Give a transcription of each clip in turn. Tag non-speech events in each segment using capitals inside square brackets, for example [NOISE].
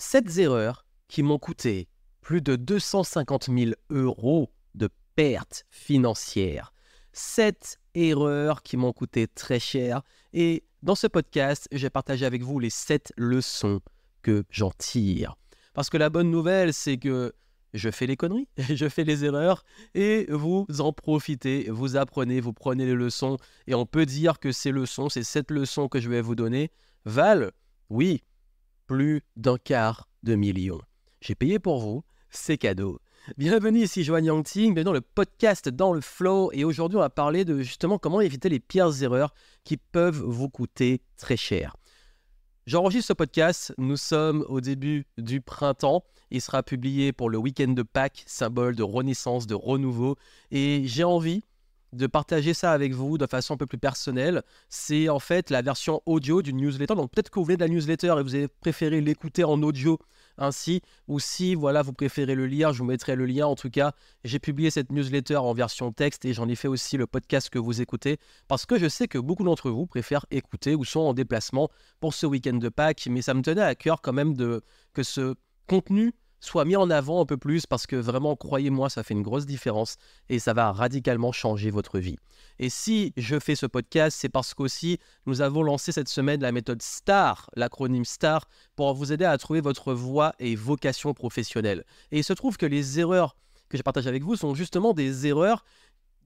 Sept erreurs qui m'ont coûté plus de 250 000 euros de pertes financières. Sept erreurs qui m'ont coûté très cher. Et dans ce podcast, j'ai partagé avec vous les sept leçons que j'en tire. Parce que la bonne nouvelle, c'est que je fais les conneries, [LAUGHS] je fais les erreurs, et vous en profitez, vous apprenez, vous prenez les leçons, et on peut dire que ces leçons, ces sept leçons que je vais vous donner, valent, oui, plus d'un quart de million. J'ai payé pour vous, c'est cadeau. Bienvenue ici Joanne Yangting, bienvenue dans le podcast Dans le Flow et aujourd'hui on va parler de justement comment éviter les pires erreurs qui peuvent vous coûter très cher. J'enregistre ce podcast, nous sommes au début du printemps, il sera publié pour le week-end de Pâques, symbole de renaissance, de renouveau et j'ai envie de partager ça avec vous de façon un peu plus personnelle. C'est en fait la version audio d'une newsletter. Donc peut-être que vous voulez de la newsletter et vous avez préféré l'écouter en audio ainsi, ou si voilà vous préférez le lire, je vous mettrai le lien. En tout cas, j'ai publié cette newsletter en version texte et j'en ai fait aussi le podcast que vous écoutez parce que je sais que beaucoup d'entre vous préfèrent écouter ou sont en déplacement pour ce week-end de Pâques. Mais ça me tenait à cœur quand même de que ce contenu soit mis en avant un peu plus parce que vraiment, croyez-moi, ça fait une grosse différence et ça va radicalement changer votre vie. Et si je fais ce podcast, c'est parce qu'aussi nous avons lancé cette semaine la méthode STAR, l'acronyme STAR, pour vous aider à trouver votre voie et vocation professionnelle. Et il se trouve que les erreurs que je partage avec vous sont justement des erreurs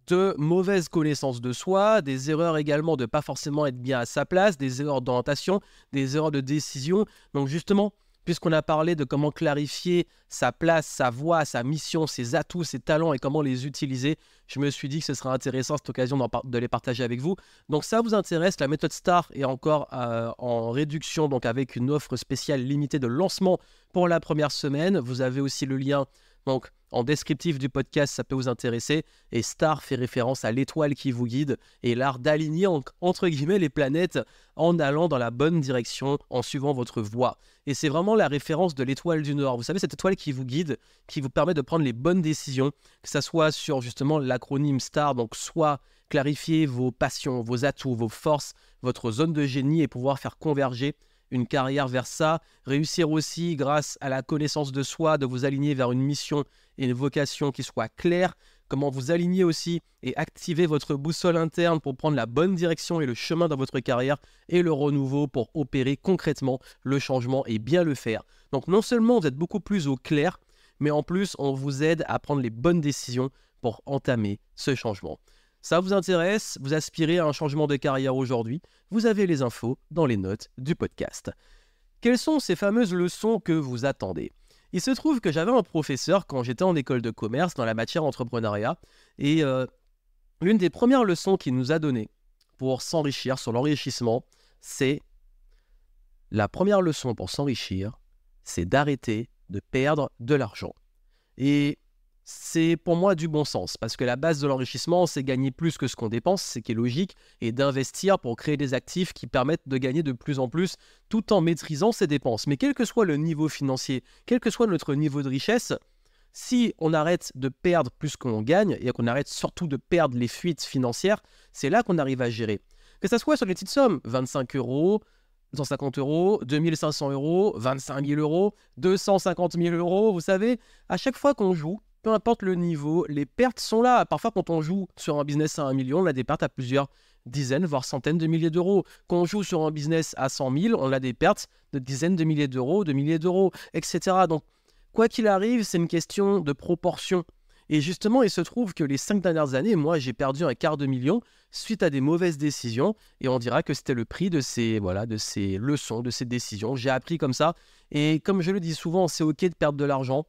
de mauvaise connaissance de soi, des erreurs également de pas forcément être bien à sa place, des erreurs d'orientation, des erreurs de décision. Donc justement, puisqu'on a parlé de comment clarifier sa place, sa voix, sa mission, ses atouts, ses talents et comment les utiliser, je me suis dit que ce serait intéressant cette occasion de les partager avec vous. Donc ça vous intéresse, la méthode STAR est encore euh, en réduction, donc avec une offre spéciale limitée de lancement pour la première semaine. Vous avez aussi le lien donc en descriptif du podcast, ça peut vous intéresser. Et star fait référence à l'étoile qui vous guide et l'art d'aligner entre guillemets les planètes en allant dans la bonne direction, en suivant votre voie. Et c'est vraiment la référence de l'étoile du Nord. Vous savez, cette étoile qui vous guide, qui vous permet de prendre les bonnes décisions, que ça soit sur justement l'acronyme STAR, donc soit clarifier vos passions, vos atouts, vos forces, votre zone de génie et pouvoir faire converger une carrière vers ça, réussir aussi grâce à la connaissance de soi, de vous aligner vers une mission et une vocation qui soit claire, comment vous aligner aussi et activer votre boussole interne pour prendre la bonne direction et le chemin dans votre carrière et le renouveau pour opérer concrètement le changement et bien le faire. Donc non seulement vous êtes beaucoup plus au clair, mais en plus on vous aide à prendre les bonnes décisions pour entamer ce changement. Ça vous intéresse, vous aspirez à un changement de carrière aujourd'hui, vous avez les infos dans les notes du podcast. Quelles sont ces fameuses leçons que vous attendez il se trouve que j'avais un professeur quand j'étais en école de commerce dans la matière entrepreneuriat, et euh, l'une des premières leçons qu'il nous a données pour s'enrichir sur l'enrichissement, c'est la première leçon pour s'enrichir, c'est d'arrêter de perdre de l'argent. Et c'est pour moi du bon sens, parce que la base de l'enrichissement, c'est gagner plus que ce qu'on dépense, ce qui est logique, et d'investir pour créer des actifs qui permettent de gagner de plus en plus tout en maîtrisant ses dépenses. Mais quel que soit le niveau financier, quel que soit notre niveau de richesse, si on arrête de perdre plus qu'on gagne, et qu'on arrête surtout de perdre les fuites financières, c'est là qu'on arrive à gérer. Que ça soit sur des petites sommes, 25 euros, 150 euros, 2500 euros, 25 000 euros, 250 000 euros, vous savez, à chaque fois qu'on joue, peu importe le niveau, les pertes sont là. Parfois, quand on joue sur un business à 1 million, on a des pertes à plusieurs dizaines, voire centaines de milliers d'euros. Quand on joue sur un business à 100 000, on a des pertes de dizaines de milliers d'euros, de milliers d'euros, etc. Donc, quoi qu'il arrive, c'est une question de proportion. Et justement, il se trouve que les cinq dernières années, moi, j'ai perdu un quart de million suite à des mauvaises décisions. Et on dira que c'était le prix de ces, voilà, de ces leçons, de ces décisions. J'ai appris comme ça. Et comme je le dis souvent, c'est OK de perdre de l'argent.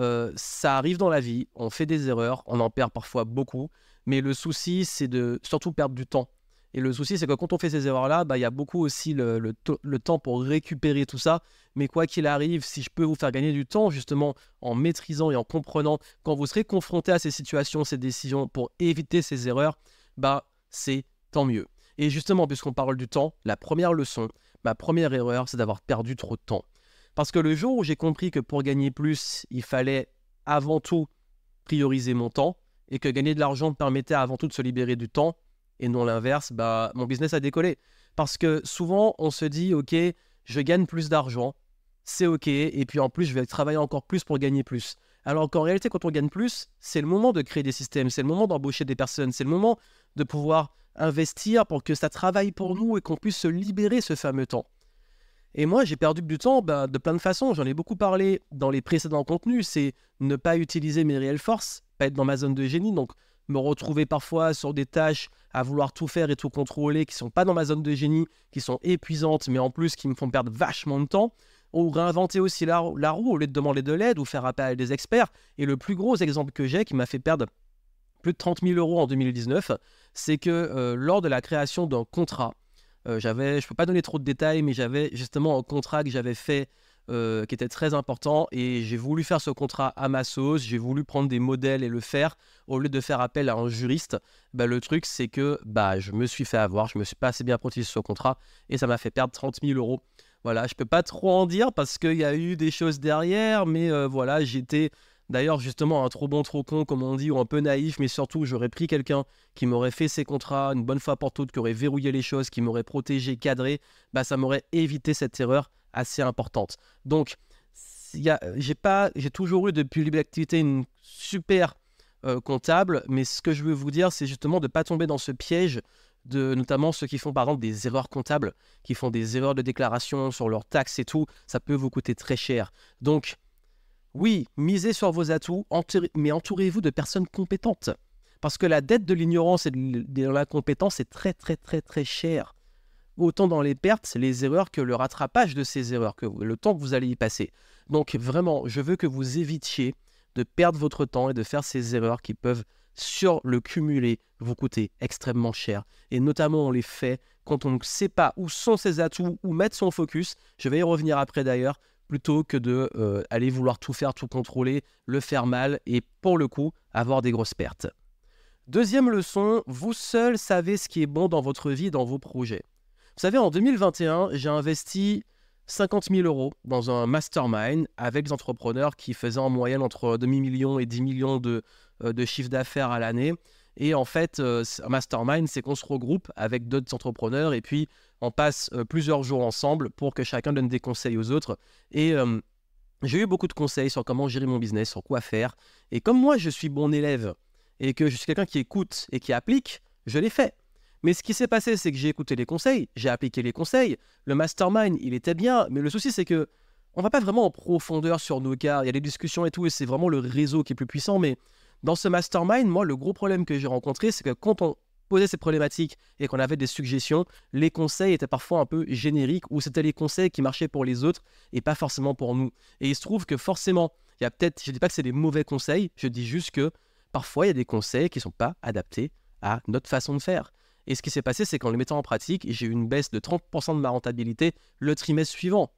Euh, ça arrive dans la vie, on fait des erreurs, on en perd parfois beaucoup, mais le souci, c'est de surtout perdre du temps. Et le souci, c'est que quand on fait ces erreurs-là, bah, il y a beaucoup aussi le, temps pour récupérer tout ça. Mais quoi qu'il arrive, si je peux vous faire gagner du temps, justement, en maîtrisant et en comprenant, quand vous serez confronté à ces situations, ces décisions, pour éviter ces erreurs, bah, c'est tant mieux. Et justement, puisqu'on parle du temps, la première leçon, ma première erreur, c'est d'avoir perdu trop de temps. Parce que le jour où j'ai compris que pour gagner plus, il fallait avant tout prioriser mon temps et que gagner de l'argent permettait avant tout de se libérer du temps et non l'inverse, bah, mon business a décollé. Parce que souvent, on se dit, OK, je gagne plus d'argent, c'est OK, et puis en plus, je vais travailler encore plus pour gagner plus. Alors qu'en réalité, quand on gagne plus, c'est le moment de créer des systèmes, c'est le moment d'embaucher des personnes, c'est le moment de pouvoir investir pour que ça travaille pour mmh. nous et qu'on puisse se libérer ce fameux temps. Et moi, j'ai perdu du temps bah, de plein de façons. J'en ai beaucoup parlé dans les précédents contenus. C'est ne pas utiliser mes réelles forces, pas être dans ma zone de génie. Donc, me retrouver parfois sur des tâches à vouloir tout faire et tout contrôler qui ne sont pas dans ma zone de génie, qui sont épuisantes, mais en plus qui me font perdre vachement de temps. Ou réinventer aussi la, roue au lieu de demander de l'aide ou faire appel à des experts. Et le plus gros exemple que j'ai qui m'a fait perdre plus de 30 000 euros en 2019, c'est que euh, lors de la création d'un contrat, euh, j'avais, je peux pas donner trop de détails, mais j'avais justement un contrat que j'avais fait euh, qui était très important et j'ai voulu faire ce contrat à ma sauce, j'ai voulu prendre des modèles et le faire au lieu de faire appel à un juriste. Bah, le truc c'est que bah, je me suis fait avoir, je me suis pas assez bien protégé sur ce contrat et ça m'a fait perdre 30 000 euros. Voilà, je peux pas trop en dire parce qu'il y a eu des choses derrière, mais euh, voilà, j'étais D'ailleurs, justement, un trop bon, trop con, comme on dit, ou un peu naïf, mais surtout, j'aurais pris quelqu'un qui m'aurait fait ses contrats une bonne fois pour toutes, qui aurait verrouillé les choses, qui m'aurait protégé, cadré, bah, ça m'aurait évité cette erreur assez importante. Donc, euh, j'ai j'ai toujours eu depuis l'activité une super euh, comptable, mais ce que je veux vous dire, c'est justement de ne pas tomber dans ce piège de notamment ceux qui font par exemple des erreurs comptables, qui font des erreurs de déclaration sur leurs taxes et tout, ça peut vous coûter très cher. Donc, oui, misez sur vos atouts, mais entourez-vous de personnes compétentes. Parce que la dette de l'ignorance et de l'incompétence est très très très très chère. Autant dans les pertes, les erreurs que le rattrapage de ces erreurs, que le temps que vous allez y passer. Donc vraiment, je veux que vous évitiez de perdre votre temps et de faire ces erreurs qui peuvent, sur le cumulé, vous coûter extrêmement cher. Et notamment, on les fait quand on ne sait pas où sont ses atouts, où mettre son focus. Je vais y revenir après d'ailleurs plutôt que de euh, aller vouloir tout faire, tout contrôler, le faire mal et pour le coup avoir des grosses pertes. Deuxième leçon, vous seul savez ce qui est bon dans votre vie, dans vos projets. Vous savez, en 2021, j'ai investi 50 000 euros dans un mastermind avec des entrepreneurs qui faisaient en moyenne entre demi-million et 10 millions de, euh, de chiffre d'affaires à l'année. Et en fait, euh, un mastermind, c'est qu'on se regroupe avec d'autres entrepreneurs et puis on passe euh, plusieurs jours ensemble pour que chacun donne des conseils aux autres. Et euh, j'ai eu beaucoup de conseils sur comment gérer mon business, sur quoi faire. Et comme moi, je suis bon élève et que je suis quelqu'un qui écoute et qui applique, je l'ai fait. Mais ce qui s'est passé, c'est que j'ai écouté les conseils, j'ai appliqué les conseils. Le mastermind, il était bien, mais le souci, c'est que on va pas vraiment en profondeur sur nos cas. Il y a des discussions et tout, et c'est vraiment le réseau qui est plus puissant. Mais dans ce mastermind, moi, le gros problème que j'ai rencontré, c'est que quand on poser ces problématiques et qu'on avait des suggestions, les conseils étaient parfois un peu génériques ou c'était les conseils qui marchaient pour les autres et pas forcément pour nous. Et il se trouve que forcément, il y a peut-être, je ne dis pas que c'est des mauvais conseils, je dis juste que parfois il y a des conseils qui ne sont pas adaptés à notre façon de faire. Et ce qui s'est passé, c'est qu'en les mettant en pratique, j'ai eu une baisse de 30% de ma rentabilité le trimestre suivant.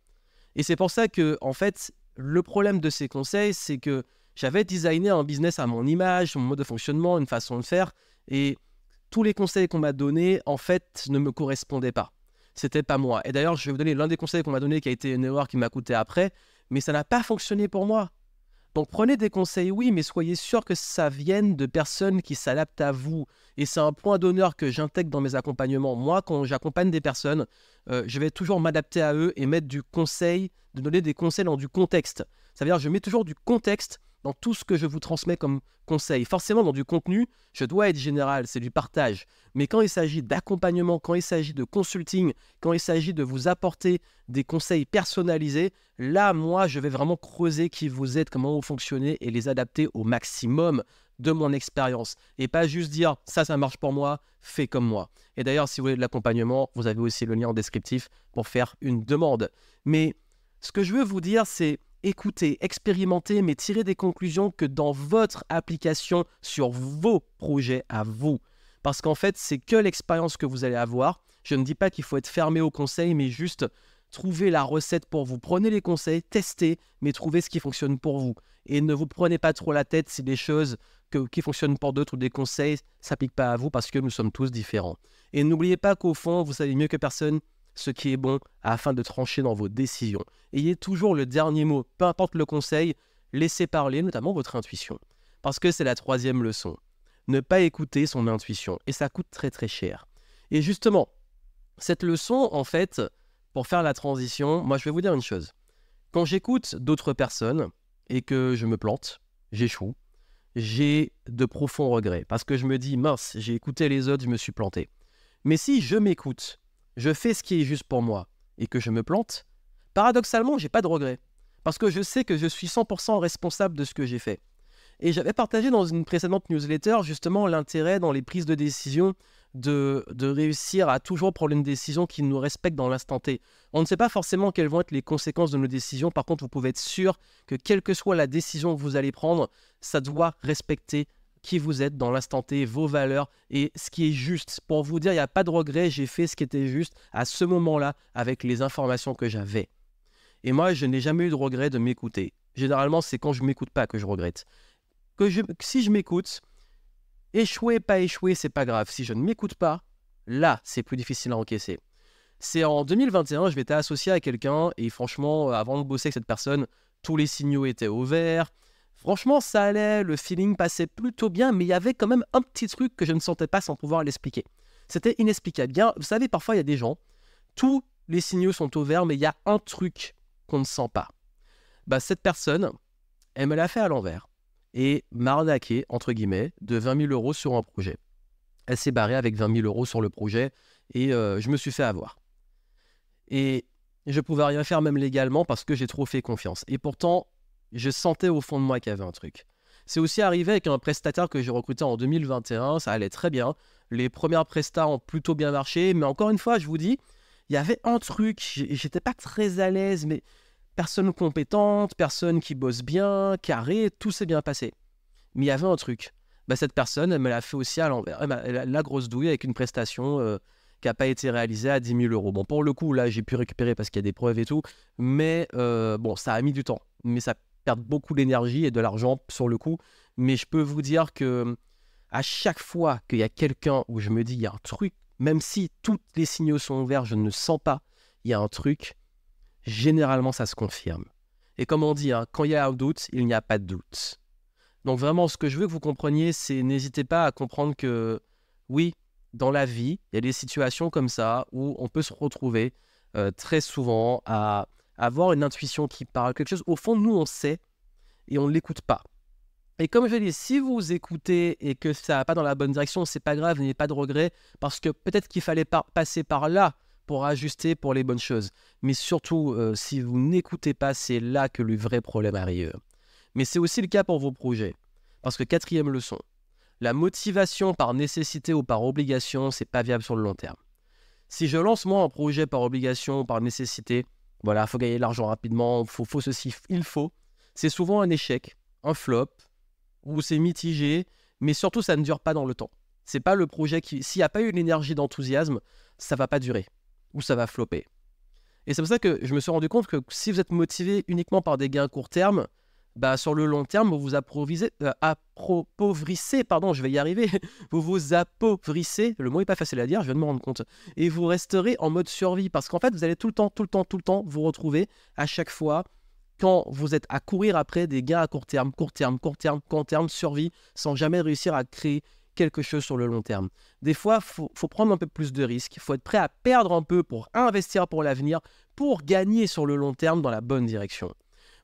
Et c'est pour ça que, en fait, le problème de ces conseils, c'est que j'avais designé un business à mon image, mon mode de fonctionnement, une façon de faire, et tous les conseils qu'on m'a donnés, en fait, ne me correspondaient pas. C'était pas moi. Et d'ailleurs, je vais vous donner l'un des conseils qu'on m'a donné qui a été une erreur qui m'a coûté après, mais ça n'a pas fonctionné pour moi. Donc prenez des conseils, oui, mais soyez sûr que ça vienne de personnes qui s'adaptent à vous. Et c'est un point d'honneur que j'intègre dans mes accompagnements. Moi, quand j'accompagne des personnes, euh, je vais toujours m'adapter à eux et mettre du conseil, de donner des conseils dans du contexte. Ça veut dire que je mets toujours du contexte dans tout ce que je vous transmets comme conseil. Forcément, dans du contenu, je dois être général, c'est du partage. Mais quand il s'agit d'accompagnement, quand il s'agit de consulting, quand il s'agit de vous apporter des conseils personnalisés, là, moi, je vais vraiment creuser qui vous êtes, comment vous fonctionnez et les adapter au maximum de mon expérience et pas juste dire ça ça marche pour moi, fais comme moi. Et d'ailleurs si vous voulez de l'accompagnement, vous avez aussi le lien en descriptif pour faire une demande. Mais ce que je veux vous dire c'est écoutez, expérimentez, mais tirez des conclusions que dans votre application sur vos projets à vous. Parce qu'en fait, c'est que l'expérience que vous allez avoir. Je ne dis pas qu'il faut être fermé aux conseils, mais juste trouver la recette pour vous. Prenez les conseils, testez, mais trouvez ce qui fonctionne pour vous. Et ne vous prenez pas trop la tête si des choses qui fonctionnent pour d'autres ou des conseils s'appliquent pas à vous parce que nous sommes tous différents. Et n'oubliez pas qu'au fond, vous savez mieux que personne ce qui est bon afin de trancher dans vos décisions. Ayez toujours le dernier mot, peu importe le conseil, laissez parler notamment votre intuition. Parce que c'est la troisième leçon. Ne pas écouter son intuition, et ça coûte très très cher. Et justement, cette leçon, en fait, pour faire la transition, moi je vais vous dire une chose. Quand j'écoute d'autres personnes et que je me plante, j'échoue, j'ai de profonds regrets parce que je me dis mince, j'ai écouté les autres, je me suis planté. Mais si je m'écoute je fais ce qui est juste pour moi et que je me plante, paradoxalement, j'ai pas de regret Parce que je sais que je suis 100% responsable de ce que j'ai fait. Et j'avais partagé dans une précédente newsletter justement l'intérêt dans les prises de décision de, de, réussir à toujours prendre une décision qui nous respecte dans l'instant T. On ne sait pas forcément quelles vont être les conséquences de nos décisions. Par contre, vous pouvez être sûr que quelle que soit la décision que vous allez prendre, ça doit respecter qui vous êtes dans l'instant T, vos valeurs et ce qui est juste. Pour vous dire, il n'y a pas de regret, j'ai fait ce qui était juste à ce moment-là avec les informations que j'avais. Et moi, je n'ai jamais eu de regret de m'écouter. Généralement, c'est quand je m'écoute pas que je regrette. Que si je m'écoute, échouer, pas échouer, c'est pas grave. Si je ne m'écoute pas, là, c'est plus difficile à encaisser. C'est en 2021, je m'étais associé à quelqu'un et franchement, avant de bosser avec cette personne, tous les signaux étaient au vert. Franchement, ça allait, le feeling passait plutôt bien, mais il y avait quand même un petit truc que je ne sentais pas sans pouvoir l'expliquer. C'était inexplicable. Bien, vous savez, parfois il y a des gens, tous les signaux sont au vert, mais il y a un truc qu'on ne sent pas. Bah, cette personne, elle me l'a fait à l'envers et m'a arnaqué, entre guillemets, de 20 000 euros sur un projet. Elle s'est barrée avec 20 000 euros sur le projet et euh, je me suis fait avoir. Et je pouvais rien faire même légalement parce que j'ai trop fait confiance. Et pourtant, je sentais au fond de moi qu'il y avait un truc. C'est aussi arrivé avec un prestataire que j'ai recruté en 2021, ça allait très bien. Les premières prestats ont plutôt bien marché, mais encore une fois, je vous dis, il y avait un truc, j'étais pas très à l'aise, mais personne compétente, personne qui bosse bien, carré, tout s'est bien passé. Mais il y avait un truc. Bah, cette personne, elle me l'a fait aussi à l'envers. La grosse douille avec une prestation euh, qui n'a pas été réalisée à 10 000 euros. Bon, pour le coup, là, j'ai pu récupérer parce qu'il y a des preuves et tout. Mais euh, bon, ça a mis du temps. Mais ça beaucoup d'énergie et de l'argent sur le coup. Mais je peux vous dire que hum, à chaque fois qu'il y a quelqu'un où je me dis il y a un truc, même si tous les signaux sont ouverts, je ne sens pas, il y a un truc, généralement ça se confirme. Et comme on dit, hein, quand il y a un doute, il n'y a pas de doute. Donc vraiment, ce que je veux que vous compreniez, c'est n'hésitez pas à comprendre que oui, dans la vie, il y a des situations comme ça où on peut se retrouver euh, très souvent à avoir une intuition qui parle, quelque chose. Au fond, nous, on sait et on ne l'écoute pas. Et comme je dis, si vous écoutez et que ça va pas dans la bonne direction, c'est pas grave, n'ayez pas de regret, parce que peut-être qu'il fallait passer par là pour ajuster pour les bonnes choses. Mais surtout, euh, si vous n'écoutez pas, c'est là que le vrai problème arrive. Mais c'est aussi le cas pour vos projets. Parce que quatrième leçon, la motivation par nécessité ou par obligation, c'est pas viable sur le long terme. Si je lance moi un projet par obligation ou par nécessité, voilà, faut gagner l'argent rapidement, faut, faut ceci, il faut. C'est souvent un échec, un flop, où c'est mitigé, mais surtout ça ne dure pas dans le temps. C'est pas le projet qui, s'il n'y a pas eu l'énergie d'enthousiasme, ça va pas durer, ou ça va flopper. Et c'est pour ça que je me suis rendu compte que si vous êtes motivé uniquement par des gains à court terme, bah, sur le long terme, vous vous euh, appauvrissez, pardon, je vais y arriver, [LAUGHS] vous vous appauvrissez, le mot n'est pas facile à dire, je viens de me rendre compte, et vous resterez en mode survie, parce qu'en fait, vous allez tout le temps, tout le temps, tout le temps vous retrouver à chaque fois quand vous êtes à courir après des gains à court terme, court terme, court terme, court terme, survie, sans jamais réussir à créer quelque chose sur le long terme. Des fois, il faut, faut, prendre un peu plus de risques, il faut être prêt à perdre un peu pour investir pour l'avenir, pour gagner sur le long terme dans la bonne direction.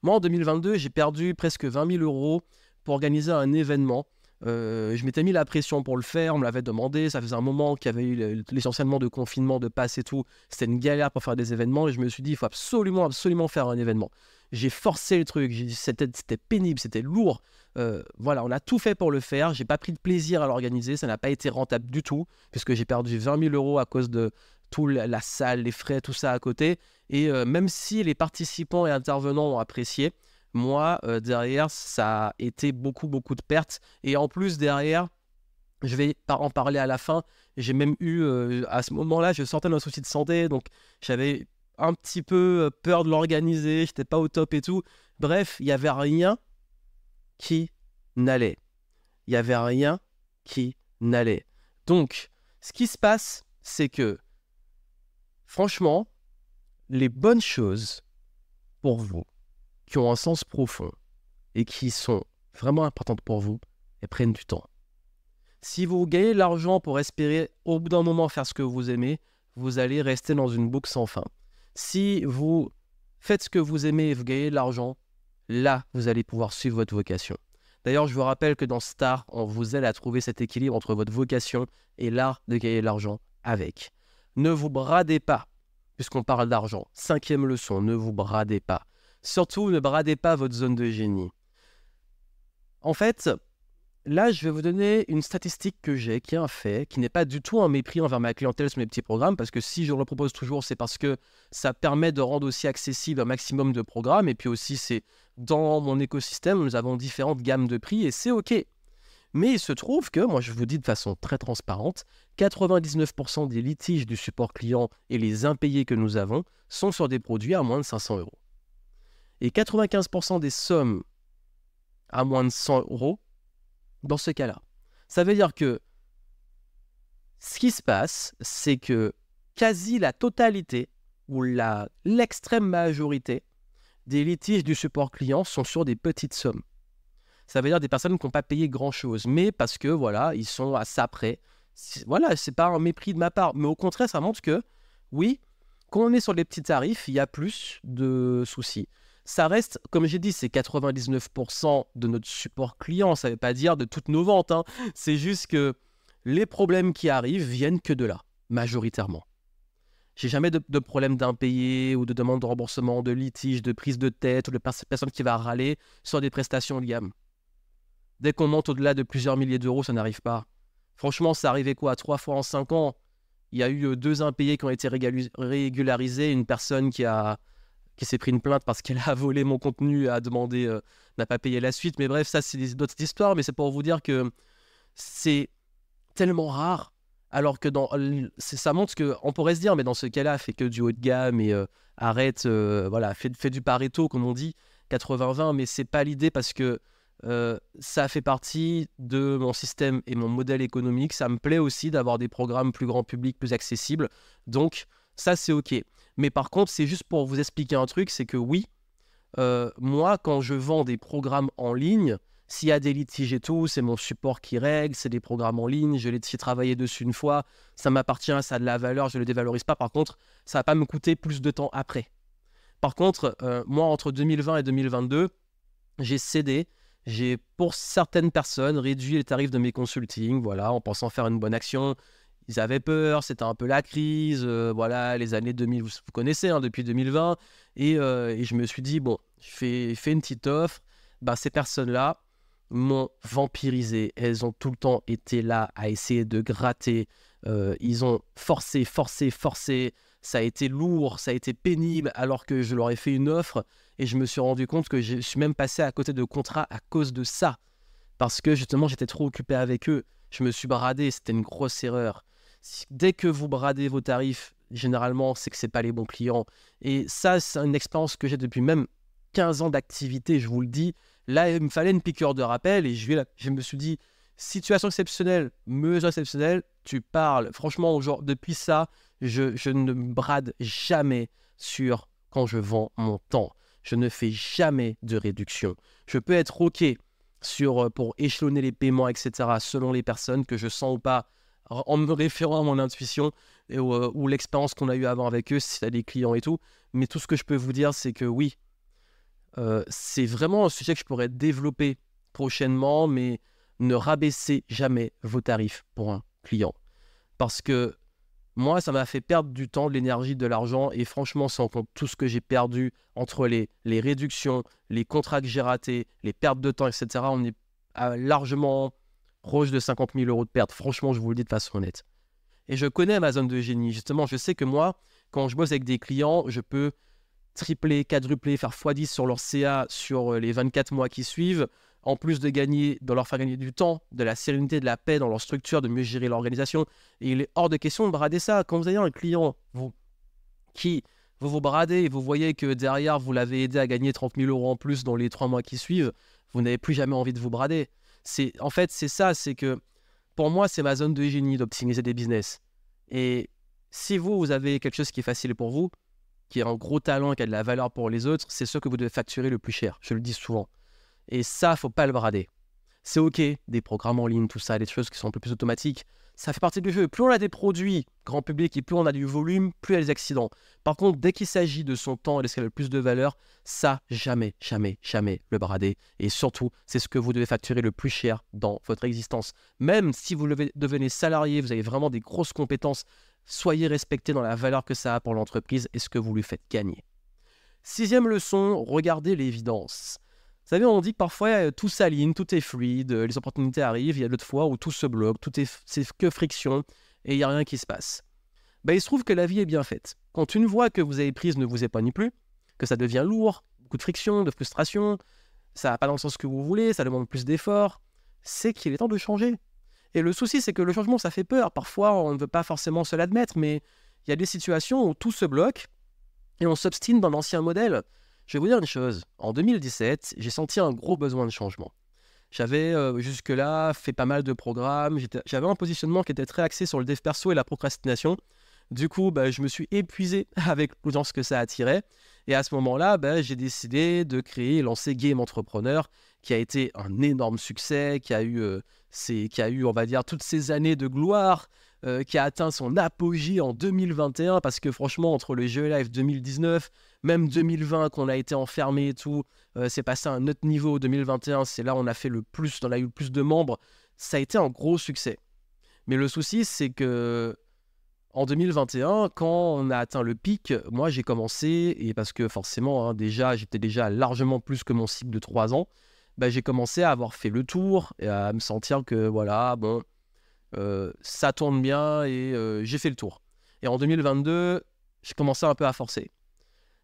Moi, en 2022, j'ai perdu presque 20 000 euros pour organiser un événement. Euh, je m'étais mis la pression pour le faire, on me l'avait demandé, ça faisait un moment qu'il y avait eu l'essentiellement de confinement, de passe et tout, c'était une galère pour faire des événements et je me suis dit il faut absolument, absolument faire un événement. J'ai forcé le truc, c'était pénible, c'était lourd. Euh, voilà, on a tout fait pour le faire, j'ai pas pris de plaisir à l'organiser, ça n'a pas été rentable du tout, puisque j'ai perdu 20 000 euros à cause de tout la salle, les frais, tout ça à côté. Et euh, même si les participants et intervenants ont apprécié, moi, euh, derrière, ça a été beaucoup, beaucoup de pertes. Et en plus, derrière, je vais en parler à la fin. J'ai même eu, euh, à ce moment-là, je sortais d'un souci de santé, donc j'avais un petit peu peur de l'organiser, j'étais pas au top et tout. Bref, il n'y avait rien qui n'allait. Il n'y avait rien qui n'allait. Donc, ce qui se passe, c'est que, franchement, les bonnes choses pour vous, qui ont un sens profond et qui sont vraiment importantes pour vous, elles prennent du temps. Si vous gagnez de l'argent pour espérer au bout d'un moment faire ce que vous aimez, vous allez rester dans une boucle sans fin. Si vous faites ce que vous aimez et vous gagnez de l'argent, là, vous allez pouvoir suivre votre vocation. D'ailleurs, je vous rappelle que dans Star, on vous aide à trouver cet équilibre entre votre vocation et l'art de gagner de l'argent avec. Ne vous bradez pas puisqu'on parle d'argent. Cinquième leçon, ne vous bradez pas. Surtout, ne bradez pas votre zone de génie. En fait, là, je vais vous donner une statistique que j'ai, qui est un fait, qui n'est pas du tout un mépris envers ma clientèle sur mes petits programmes, parce que si je le propose toujours, c'est parce que ça permet de rendre aussi accessible un maximum de programmes, et puis aussi, c'est dans mon écosystème, nous avons différentes gammes de prix, et c'est OK. Mais il se trouve que, moi je vous dis de façon très transparente, 99% des litiges du support client et les impayés que nous avons sont sur des produits à moins de 500 euros. Et 95% des sommes à moins de 100 euros dans ce cas-là. Ça veut dire que ce qui se passe, c'est que quasi la totalité ou l'extrême majorité des litiges du support client sont sur des petites sommes. Ça veut dire des personnes qui n'ont pas payé grand-chose, mais parce que voilà, ils sont à ça près. Voilà, c'est pas un mépris de ma part, mais au contraire, ça montre que oui, quand on est sur des petits tarifs, il y a plus de soucis. Ça reste, comme j'ai dit, c'est 99% de notre support client. Ça ne veut pas dire de toutes nos ventes. Hein. C'est juste que les problèmes qui arrivent viennent que de là, majoritairement. J'ai jamais de, problème d'impayé ou de demande de remboursement, de litige, de prise de tête ou de personne qui va râler sur des prestations de gamme. Dès qu'on monte au-delà de plusieurs milliers d'euros, ça n'arrive pas. Franchement, ça arrivait quoi Trois fois en cinq ans, il y a eu euh, deux impayés qui ont été régularisés, une personne qui a qui s'est pris une plainte parce qu'elle a [LAUGHS] volé mon contenu, a demandé, euh, n'a pas payé la suite. Mais bref, ça c'est d'autres histoires, mais c'est pour vous dire que c'est tellement rare. Alors que dans, ça montre que on pourrait se dire, mais dans ce cas-là, fait que du haut de gamme et euh, arrête, voilà, fais, du Pareto comme on dit, 80-20. Mais c'est pas l'idée parce que euh, ça fait partie de mon système et mon modèle économique. Ça me plaît aussi d'avoir des programmes plus grand public, plus accessibles. Donc, ça, c'est OK. Mais par contre, c'est juste pour vous expliquer un truc, c'est que oui, euh, moi, quand je vends des programmes en ligne, s'il y a des litiges et tout, c'est mon support qui règle, c'est des programmes en ligne, je l'ai travaillé dessus une fois, ça m'appartient, ça a de la valeur, je ne le dévalorise pas. Par contre, ça va pas me coûter plus de temps après. Par contre, euh, moi, entre 2020 et 2022, j'ai cédé j'ai, pour certaines personnes, réduit les tarifs de mes consultings, voilà, en pensant faire une bonne action. Ils avaient peur, c'était un peu la crise, euh, voilà, les années 2000, vous connaissez, hein, depuis 2020. Euh, et, je me suis dit, bon, je fais, une petite offre. Ben, ces personnes-là m'ont vampirisé. Elles ont tout le temps été là à essayer de gratter. Euh, ils ont forcé, forcé, forcé. Ça a été lourd, ça a été pénible, alors que je leur ai fait une offre et je me suis rendu compte que je suis même passé à côté de contrats à cause de ça. Parce que justement, j'étais trop occupé avec eux. Je me suis bradé, c'était une grosse erreur. Dès que vous bradez vos tarifs, généralement, c'est que ce pas les bons clients. Et ça, c'est une expérience que j'ai depuis même 15 ans d'activité, je vous le dis. Là, il me fallait une piqueur de rappel et je, je me suis dit, situation exceptionnelle, mesure exceptionnelle, tu parles. Franchement, genre, depuis ça, je, je ne brade jamais sur quand je vends mon temps je ne fais jamais de réduction. Je peux être OK sur, euh, pour échelonner les paiements, etc., selon les personnes que je sens ou pas, en me référant à mon intuition et, euh, ou, l'expérience qu'on a eue avant avec eux, si tu as des clients et tout. Mais tout ce que je peux vous dire, c'est que oui, euh, c'est vraiment un sujet que je pourrais développer prochainement, mais ne rabaissez jamais vos tarifs pour un client. Parce que moi, ça m'a fait perdre du temps, de l'énergie, de l'argent. Et franchement, sans compte tout ce que j'ai perdu entre les, réductions, les contrats que j'ai ratés, les pertes de temps, etc., on est largement proche de 50 000 euros de pertes. Franchement, je vous le dis de façon honnête. Et je connais ma zone de génie. Justement, je sais que moi, quand je bosse avec des clients, je peux tripler, quadrupler, faire x10 sur leur CA sur euh, les 24 mois qui suivent en plus de gagner, de leur faire gagner du temps, de la sérénité, de la paix dans leur structure, de mieux gérer l'organisation. Et il est hors de question de brader ça. Quand vous avez un client, vous, qui vous vous bradez et vous voyez que derrière, vous l'avez aidé à gagner 30 000 euros en plus dans les trois mois qui suivent, vous n'avez plus jamais envie de vous brader. C'est En fait, c'est ça, c'est que pour moi, c'est ma zone de génie d'optimiser des business. Et si vous, vous avez quelque chose qui est facile pour vous, qui est un gros talent, qui a de la valeur pour les autres, c'est ce que vous devez facturer le plus cher. Je le dis souvent. Et ça, faut pas le brader. C'est OK, des programmes en ligne, tout ça, des choses qui sont un peu plus automatiques. Ça fait partie du jeu. Plus on a des produits grand public et plus on a du volume, plus il y a des accidents. Par contre, dès qu'il s'agit de son temps et de ce qui a le plus de valeur, ça, jamais, jamais, jamais le brader. Et surtout, c'est ce que vous devez facturer le plus cher dans votre existence. Même si vous devenez salarié, vous avez vraiment des grosses compétences, soyez respecté dans la valeur que ça a pour l'entreprise et ce que vous lui faites gagner. Sixième leçon, regardez l'évidence. Vous savez, on dit que parfois euh, tout s'aligne, tout est fluide, euh, les opportunités arrivent, il y a d'autres fois où tout se bloque, tout est, c'est que friction et il n'y a rien qui se passe. Ben, il se trouve que la vie est bien faite. Quand une voie que vous avez prise ne vous épanouit plus, que ça devient lourd, beaucoup de friction, de frustration, ça n'a pas dans le sens que vous voulez, ça demande plus d'efforts, c'est qu'il est temps de changer. Et le souci, c'est que le changement, ça fait peur. Parfois, on ne veut pas forcément se l'admettre, mais il y a des situations où tout se bloque et on s'obstine dans l'ancien modèle. Je vais vous dire une chose. En 2017, j'ai senti un gros besoin de changement. J'avais euh, jusque-là fait pas mal de programmes. J'avais un positionnement qui était très axé sur le dev perso et la procrastination. Du coup, bah, je me suis épuisé [LAUGHS] avec ce que ça attirait. Et à ce moment-là, bah, j'ai décidé de créer et lancer Game Entrepreneur, qui a été un énorme succès, qui a eu, c'est, euh, qui a eu on va dire, toutes ces années de gloire, euh, qui a atteint son apogée en 2021, parce que franchement, entre le jeu live 2019, même 2020, qu'on a été enfermé et tout, euh, c'est passé à un autre niveau. 2021, c'est là où on a fait le plus, on a eu le plus de membres. Ça a été un gros succès. Mais le souci, c'est que en 2021, quand on a atteint le pic, moi j'ai commencé, et parce que forcément, hein, déjà, j'étais déjà largement plus que mon cycle de 3 ans, bah, j'ai commencé à avoir fait le tour et à me sentir que voilà, bon, euh, ça tourne bien et euh, j'ai fait le tour. Et en 2022, j'ai commencé un peu à forcer.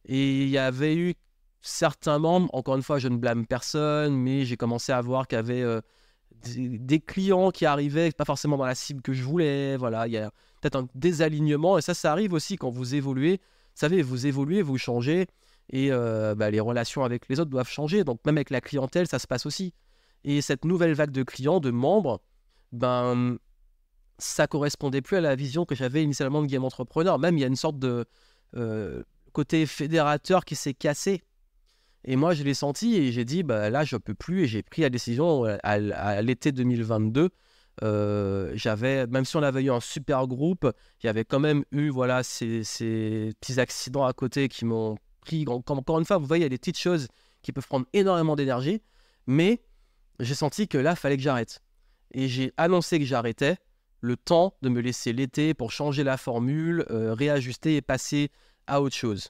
Et il y avait eu certains membres, encore une fois, je ne blâme personne, mais j'ai commencé à voir qu'il y avait euh, des, clients qui arrivaient, pas forcément dans la cible que je voulais. Voilà, il y a peut-être un désalignement. Et ça, ça arrive aussi quand vous évoluez. Vous savez, vous évoluez, vous changez. Et bah, les relations avec les autres doivent changer. Donc, même avec la clientèle, ça se passe aussi. Et cette nouvelle vague de clients, de membres, ben, ça correspondait plus à la vision que j'avais initialement de Game Entrepreneur. Même il y a une sorte de euh, côté fédérateur qui s'est cassé. Et moi, je l'ai senti et j'ai dit, bah, là, je peux plus. Et j'ai pris la décision euh, à, l'été 2022. Euh, j'avais, même si on avait eu un super groupe, il y avait quand même eu voilà, ces, ces petits accidents à côté qui m'ont pris. encore une fois, vous voyez, il y a des petites choses qui peuvent prendre énormément d'énergie. Mais j'ai senti que là, il fallait que j'arrête. Et j'ai annoncé que j'arrêtais le temps de me laisser l'été pour changer la formule, euh, réajuster et passer à autre chose.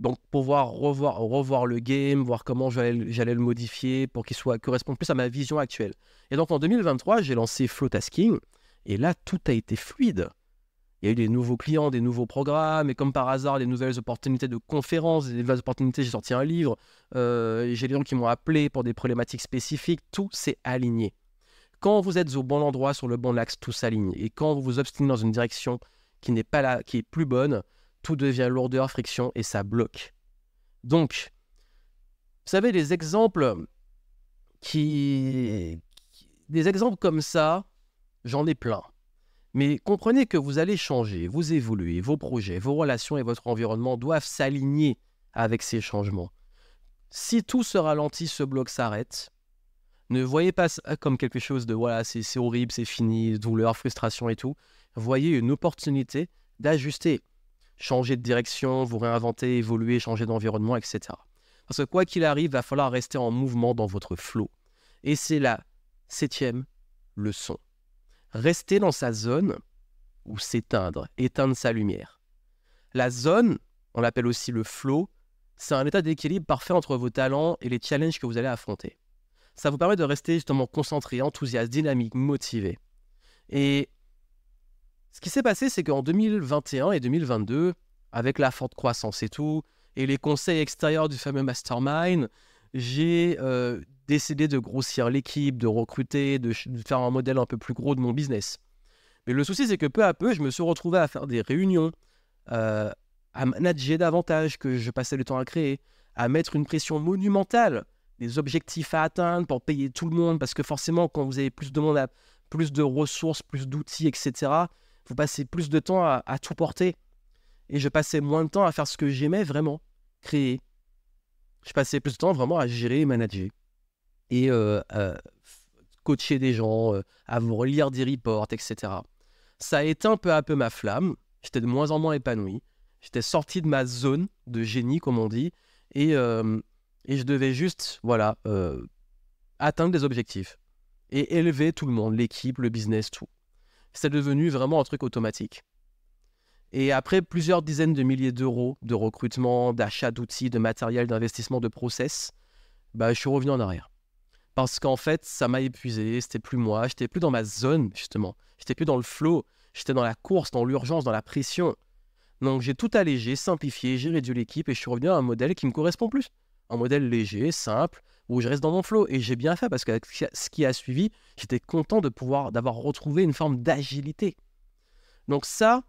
Donc pouvoir revoir, revoir le game, voir comment j'allais le modifier pour qu'il soit corresponde plus à ma vision actuelle. Et donc en 2023, j'ai lancé Flow et là tout a été fluide. Il y a eu des nouveaux clients, des nouveaux programmes, et comme par hasard, des nouvelles opportunités de conférences, des nouvelles opportunités, j'ai sorti un livre, euh, j'ai des gens qui m'ont appelé pour des problématiques spécifiques, tout s'est aligné. Quand vous êtes au bon endroit, sur le bon axe, tout s'aligne. Et quand vous vous obstinez dans une direction qui n'est pas là, qui est plus bonne, tout devient lourdeur, friction et ça bloque. Donc, vous savez, les exemples qui. Des exemples comme ça, j'en ai plein. Mais comprenez que vous allez changer, vous évoluez, vos projets, vos relations et votre environnement doivent s'aligner avec ces changements. Si tout se ralentit, ce bloc s'arrête, ne voyez pas ça comme quelque chose de voilà, c'est horrible, c'est fini, douleur, frustration et tout. Voyez une opportunité d'ajuster, changer de direction, vous réinventer, évoluer, changer d'environnement, etc. Parce que quoi qu'il arrive, il va falloir rester en mouvement dans votre flot. Et c'est la septième leçon. Rester dans sa zone ou s'éteindre, éteindre sa lumière. La zone, on l'appelle aussi le flow, c'est un état d'équilibre parfait entre vos talents et les challenges que vous allez affronter ça vous permet de rester justement concentré, enthousiaste, dynamique, motivé. Et ce qui s'est passé, c'est qu'en 2021 et 2022, avec la forte croissance et tout, et les conseils extérieurs du fameux mastermind, j'ai euh, décidé de grossir l'équipe, de recruter, de, faire un modèle un peu plus gros de mon business. Mais le souci, c'est que peu à peu, je me suis retrouvé à faire des réunions, euh, à manager davantage que je passais le temps à créer, à mettre une pression monumentale des objectifs à atteindre pour payer tout le monde, parce que forcément, quand vous avez plus de monde, à, plus de ressources, plus d'outils, etc., vous passez plus de temps à, tout porter. Et je passais moins de temps à faire ce que j'aimais vraiment, créer. Je passais plus de temps vraiment à gérer et manager. Et euh, euh, coacher des gens, euh, à vous relire des reports, etc. Ça a éteint peu à peu ma flamme. J'étais de moins en moins épanoui. J'étais sorti de ma zone de génie, comme on dit. Et, et je devais juste, voilà, euh, atteindre des objectifs et élever tout le monde, l'équipe, le business, tout. C'est devenu vraiment un truc automatique. Et après plusieurs dizaines de milliers d'euros de recrutement, d'achat d'outils, de matériel, d'investissement, de process, bah, je suis revenu en arrière. Parce qu'en fait, ça m'a épuisé, c'était plus moi, j'étais plus dans ma zone, justement. J'étais plus dans le flow, j'étais dans la course, dans l'urgence, dans la pression. Donc j'ai tout allégé, simplifié, j'ai réduit l'équipe et je suis revenu à un modèle qui me correspond plus un modèle léger, simple, où je reste dans mon flot. Et j'ai bien fait parce que ce qui a suivi, j'étais content de pouvoir d'avoir retrouvé une forme d'agilité. Donc ça,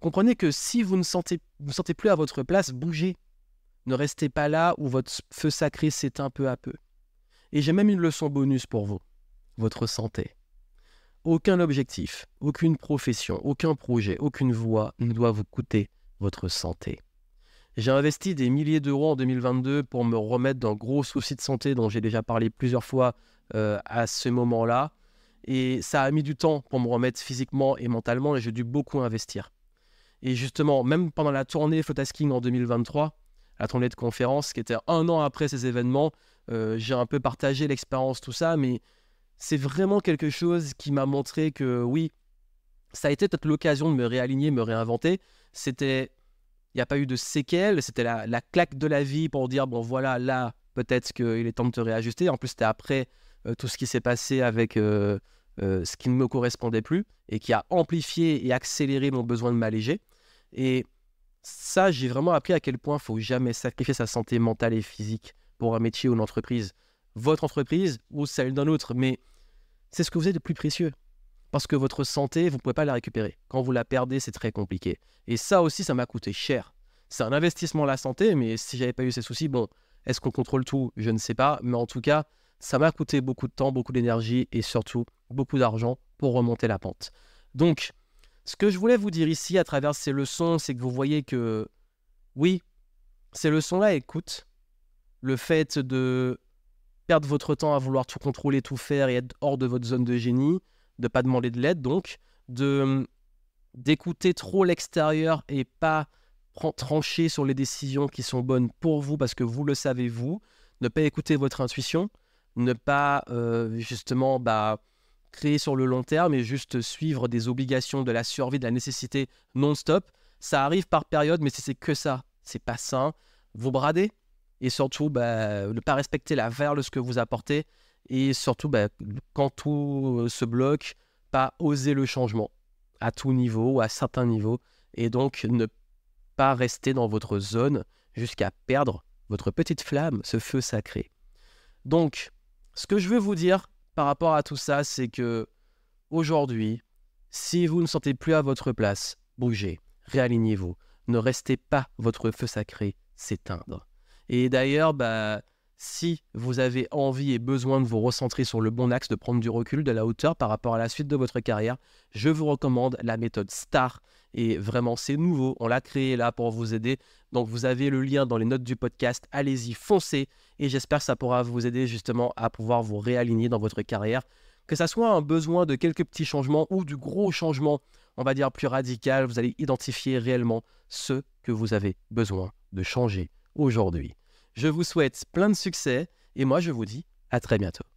comprenez que si vous ne sentez, vous sentez plus à votre place, bougez. Ne restez pas là où votre feu sacré s'éteint peu à peu. Et j'ai même une leçon bonus pour vous, votre santé. Aucun objectif, aucune profession, aucun projet, aucune voie ne doit vous coûter votre santé. J'ai investi des milliers d'euros en 2022 pour me remettre d'un gros souci de santé dont j'ai déjà parlé plusieurs fois euh, à ce moment-là. Et ça a mis du temps pour me remettre physiquement et mentalement et j'ai dû beaucoup investir. Et justement, même pendant la tournée Flotasking en 2023, la tournée de conférence qui était un an après ces événements, euh, j'ai un peu partagé l'expérience, tout ça, mais c'est vraiment quelque chose qui m'a montré que oui, ça a été peut-être l'occasion de me réaligner, me réinventer. C'était il n'y a pas eu de séquelles. C'était la, claque de la vie pour dire bon, voilà, là, peut-être qu'il est temps de te réajuster. En plus, c'était après euh, tout ce qui s'est passé avec euh, euh, ce qui ne me correspondait plus et qui a amplifié et accéléré mon besoin de m'alléger. Et ça, j'ai vraiment appris à quel point il faut jamais sacrifier sa santé mentale et physique pour un métier ou une entreprise. Votre entreprise ou celle d'un autre, mais c'est ce que vous êtes de plus précieux parce que votre santé, vous ne pouvez pas la récupérer. Quand vous la perdez, c'est très compliqué. Et ça aussi, ça m'a coûté cher. C'est un investissement la santé, mais si j'avais pas eu ces soucis, bon, est-ce qu'on contrôle tout Je ne sais pas. Mais en tout cas, ça m'a coûté beaucoup de temps, beaucoup d'énergie et surtout beaucoup d'argent pour remonter la pente. Donc, ce que je voulais vous dire ici à travers ces leçons, c'est que vous voyez que, oui, ces leçons-là, écoutent Le fait de perdre votre temps à vouloir tout contrôler, tout faire et être hors de votre zone de génie, de pas demander de l'aide, donc de hum, d'écouter trop l'extérieur et pas trancher sur les décisions qui sont bonnes pour vous parce que vous le savez vous, ne pas écouter votre intuition, ne pas euh, justement bah, créer sur le long terme et juste suivre des obligations de la survie, de la nécessité non-stop. Ça arrive par période, mais si c'est que ça, c'est pas sain. Vous bradez et surtout bah, ne pas respecter la valeur de ce que vous apportez et surtout, bah, quand tout euh, se bloque, pas oser le changement à tout niveau, à certains niveaux, et donc ne pas rester dans votre zone jusqu'à perdre votre petite flamme, ce feu sacré. Donc, ce que je veux vous dire par rapport à tout ça, c'est que aujourd'hui, si vous ne sentez plus à votre place, bougez, réalignez-vous, ne restez pas votre feu sacré s'éteindre. Et d'ailleurs, bah, si vous avez envie et besoin de vous recentrer sur le bon axe, de prendre du recul, de la hauteur par rapport à la suite de votre carrière, je vous recommande la méthode STAR. Et vraiment, c'est nouveau, on l'a créé là pour vous aider. Donc vous avez le lien dans les notes du podcast, allez-y, foncez. Et j'espère que ça pourra vous aider justement à pouvoir vous réaligner dans votre carrière. Que ça soit un besoin de quelques petits changements ou du gros changement, on va dire plus radical, vous allez identifier réellement ce que vous avez besoin de changer aujourd'hui. Je vous souhaite plein de succès et moi je vous dis à très bientôt.